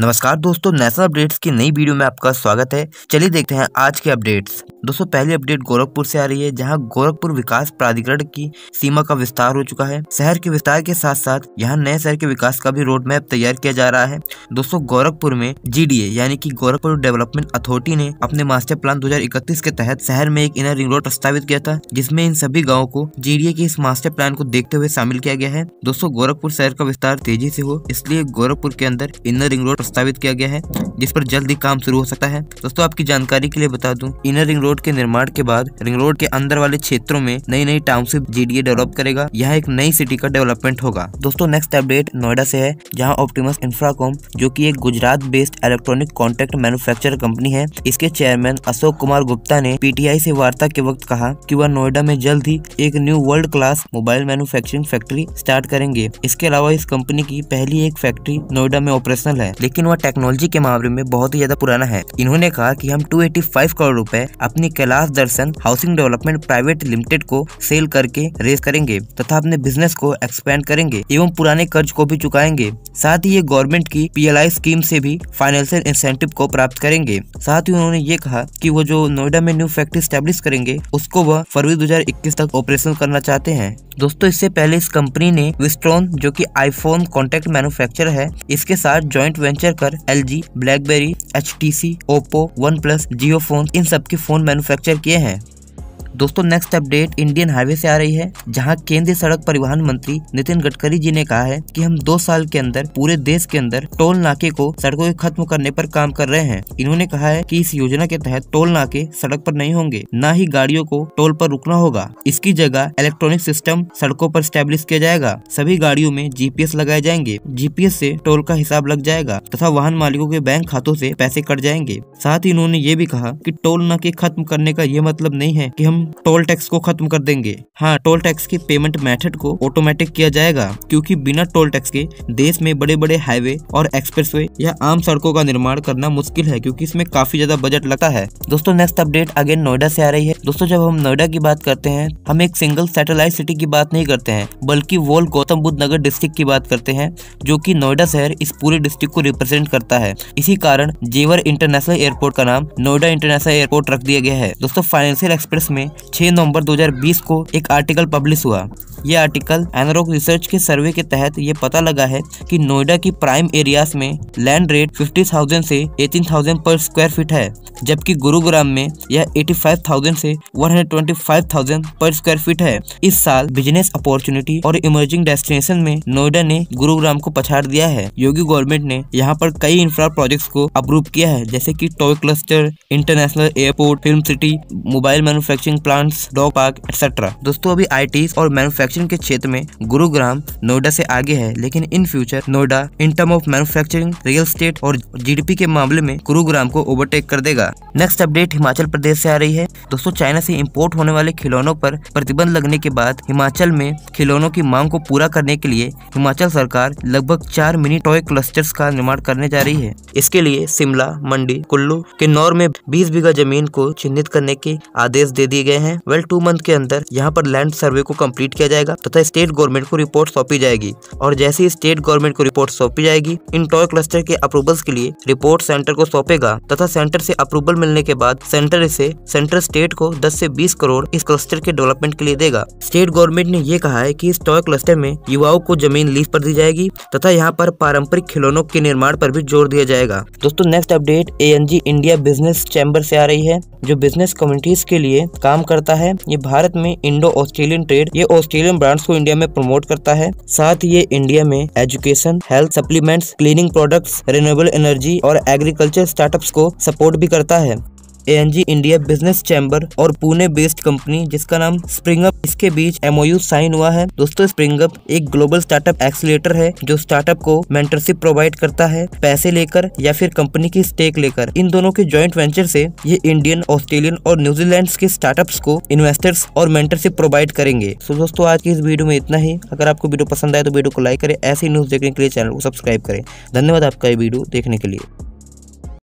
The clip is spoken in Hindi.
नमस्कार दोस्तों नेशनल अपडेट्स की नई वीडियो में आपका स्वागत है चलिए देखते हैं आज के अपडेट्स दोस्तों पहली अपडेट गोरखपुर से आ रही है जहां गोरखपुर विकास प्राधिकरण की सीमा का विस्तार हो चुका है शहर के विस्तार के साथ साथ यहां नए शहर के विकास का भी रोड मैप तैयार किया जा रहा है दोस्तों गोरखपुर में जी यानी की गोरखपुर डेवलपमेंट अथॉरिटी ने अपने मास्टर प्लान दो के तहत शहर में एक इनर रिंग रोड प्रस्तावित किया था जिसमे इन सभी गाँव को जी के इस मास्टर प्लान को देखते हुए शामिल किया गया है दोस्तों गोरखपुर शहर का विस्तार तेजी से हो इसलिए गोरखपुर के अंदर इनर रिंग रोड प्रस्तावित किया गया है जिस पर जल्द ही काम शुरू हो सकता है दोस्तों आपकी जानकारी के लिए बता दूं इनर रिंग रोड के निर्माण के बाद रिंग रोड के अंदर वाले क्षेत्रों में नई नई टाउनशिप जीडीए डेवलप करेगा यहाँ एक नई सिटी का डेवलपमेंट होगा दोस्तों नेक्स्ट अपडेट नोएडा से है जहाँ ऑप्टिमस इंफ्राकॉम जो की एक Gujarat based electronic contract manufacture company है इसके चेयरमैन अशोक कुमार गुप्ता ने पीटीआई से वार्ता के वक्त कहा कि वह नोएडा में जल्द ही एक new world class mobile manufacturing factory start करेंगे इसके अलावा इस कंपनी की पहली एक फैक्ट्री नोएडा में ऑपरेशनल है लेकिन वह टेक्नोलॉजी के मामले में बहुत ही ज्यादा पुराना है इन्होंने कहा कि हम 285 करोड़ रुपए अपनी Kailash Darshan housing development private limited को सेल करके रेस करेंगे तथा अपने बिजनेस को एक्सपेंड करेंगे एवं पुराने कर्ज को भी चुकाएंगे साथ ही ये गवर्नमेंट की पी स्कीम से भी फाइनेंशियल इंसेंटिव को प्राप्त करेंगे साथ ही उन्होंने ये कहा कि वो जो नोएडा में न्यू फैक्ट्री स्टेब्लिश करेंगे उसको वह फरवरी 2021 तक ऑपरेशन करना चाहते हैं दोस्तों इससे पहले इस कंपनी ने विस्ट्रॉन जो कि आईफोन कॉन्टेक्ट मैन्युफैक्चर है इसके साथ ज्वाइंट वेंचर कर L G BlackBerry H T C Oppo OnePlus Jio phone इन सबके फोन मैन्युफैक्चर किए हैं दोस्तों नेक्स्ट अपडेट इंडियन हाईवे से आ रही है जहां केंद्रीय सड़क परिवहन मंत्री नितिन गडकरी जी ने कहा है कि हम दो साल के अंदर पूरे देश के अंदर टोल नाके को सड़कों के खत्म करने पर काम कर रहे हैं इन्होंने कहा है कि इस योजना के तहत टोल नाके सड़क पर नहीं होंगे न ही गाड़ियों को टोल पर रुकना होगा इसकी जगह इलेक्ट्रॉनिक सिस्टम सड़कों पर स्टेब्लिश किया जाएगा सभी गाड़ियों में जीपीएस लगाए जाएंगे जीपीएस से टोल का हिसाब लग जाएगा तथा वाहन मालिकों के बैंक खातों से पैसे कट जाएंगे साथ ही इन्होंने ये भी कहा कि टोल नाके खत्म करने का ये मतलब नहीं है कि हम टोल टैक्स को खत्म कर देंगे हाँ टोल टैक्स के पेमेंट मेथड को ऑटोमेटिक किया जाएगा क्योंकि बिना टोल टैक्स के देश में बड़े बड़े हाईवे और एक्सप्रेसवे या आम सड़कों का निर्माण करना मुश्किल है क्योंकि इसमें काफी ज्यादा बजट लगता है दोस्तों नेक्स्ट अपडेट अगेन नोएडा से आ रही है दोस्तों जब हम नोएडा की बात करते हैं हम एक सिंगल सैटेलाइट सिटी की बात नहीं करते हैं बल्कि वोल गौतम बुद्ध नगर डिस्ट्रिक्ट की बात करते हैं जो की नोएडा शहर इस पूरे डिस्ट्रिक्ट को रिप्रेजेंट करता है इसी कारण जेवर इंटरनेशनल एयरपोर्ट का नाम नोएडा इंटरनेशनल एयरपोर्ट रख दिया गया है दोस्तों फाइनेंशियल एक्सप्रेस में छह नवंबर दो को एक आर्टिकल पब्लिश हुआ ये आर्टिकल एनरोक रिसर्च के सर्वे के तहत ये पता लगा है कि नोएडा की प्राइम एरियाज में लैंड रेट 50,000 से 18,000 पर स्क्वायर फीट है जबकि गुरुग्राम में यह 85,000 से 125,000 पर स्क्वायर फीट है इस साल बिजनेस अपॉर्चुनिटी और इमर्जिंग डेस्टिनेशन में नोएडा ने गुरुग्राम को पछाड़ दिया है योगी गवर्नमेंट ने यहाँ पर कई इंफ्रा प्रोजेक्ट को अप्रूव किया है जैसे की toy cluster international airport film city mobile manufacturing plants dog park etcetera दोस्तों अभी आई e और मैनुफेक्चर मैन्युफैक्चरिंग के क्षेत्र में गुरुग्राम नोएडा से आगे है लेकिन in future Noida in term of manufacturing real estate और जीडीपी के मामले में गुरुग्राम को ओवरटेक कर देगा नेक्स्ट अपडेट हिमाचल प्रदेश से आ रही है दोस्तों चाइना से इम्पोर्ट होने वाले खिलौनों पर प्रतिबंध लगने के बाद हिमाचल में खिलौनों की मांग को पूरा करने के लिए हिमाचल सरकार लगभग चार मिनी टॉय क्लस्टर्स का निर्माण करने जा रही है इसके लिए शिमला मंडी कुल्लू किन्नौर में बीस बीघा जमीन को चिन्हित करने के आदेश दे दिए गए हैं वेल टू मंथ के अंदर यहाँ पर लैंड सर्वे को कम्प्लीट किया जाएगा जाएगा तथा स्टेट गवर्नमेंट को रिपोर्ट सौंपी जाएगी और जैसे ही स्टेट गवर्नमेंट को रिपोर्ट सौंपी जाएगी इन टॉय क्लस्टर के अप्रूवल्स के लिए रिपोर्ट सेंटर को सौंपेगा तथा सेंटर से अप्रूवल मिलने के बाद सेंटर इसे सेंट्रल स्टेट को दस से बीस करोड़ इस क्लस्टर के डेवलपमेंट के लिए देगा स्टेट गवर्नमेंट ने यह कहा है की इस टॉय क्लस्टर में युवाओं को जमीन लीज पर दी जाएगी तथा यहाँ पर पारंपरिक खिलौनों के निर्माण पर भी जोर दिया जाएगा दोस्तों next update a India business chamber से आ रही है जो बिजनेस कम्युनिटीज के लिए काम करता है ये भारत में इंडो ऑस्ट्रेलियन ट्रेड ये ऑस्ट्रेलियन प्रीमियम ब्रांड्स को इंडिया में प्रमोट करता है साथ ही ये इंडिया में education health supplements cleaning products renewable energy और एग्रीकल्चर स्टार्टअप्स को सपोर्ट भी करता है एएनजी इंडिया बिजनेस चैम्बर और पुणे बेस्ड कंपनी जिसका नाम स्प्रिंग अप इसके बीच एमओयू साइन हुआ है दोस्तों स्प्रिंग अप एक ग्लोबल स्टार्टअप एक्सिलेटर है जो स्टार्टअप को मेंटरशिप प्रोवाइड करता है पैसे लेकर या फिर कंपनी की स्टेक लेकर इन दोनों के ज्वाइंट वेंचर से ये इंडियन ऑस्ट्रेलियन और न्यूजीलैंड के स्टार्टअप को इन्वेस्टर्स और मेंटरशिप प्रोवाइड करेंगे सो दोस्तों आज की इस वीडियो में इतना ही अगर आपको वीडियो पसंद आए तो वीडियो को लाइक करें ऐसी न्यूज देखने के लिए चैनल को सब्सक्राइब करें धन्यवाद आपका ये वीडियो देखने के लिए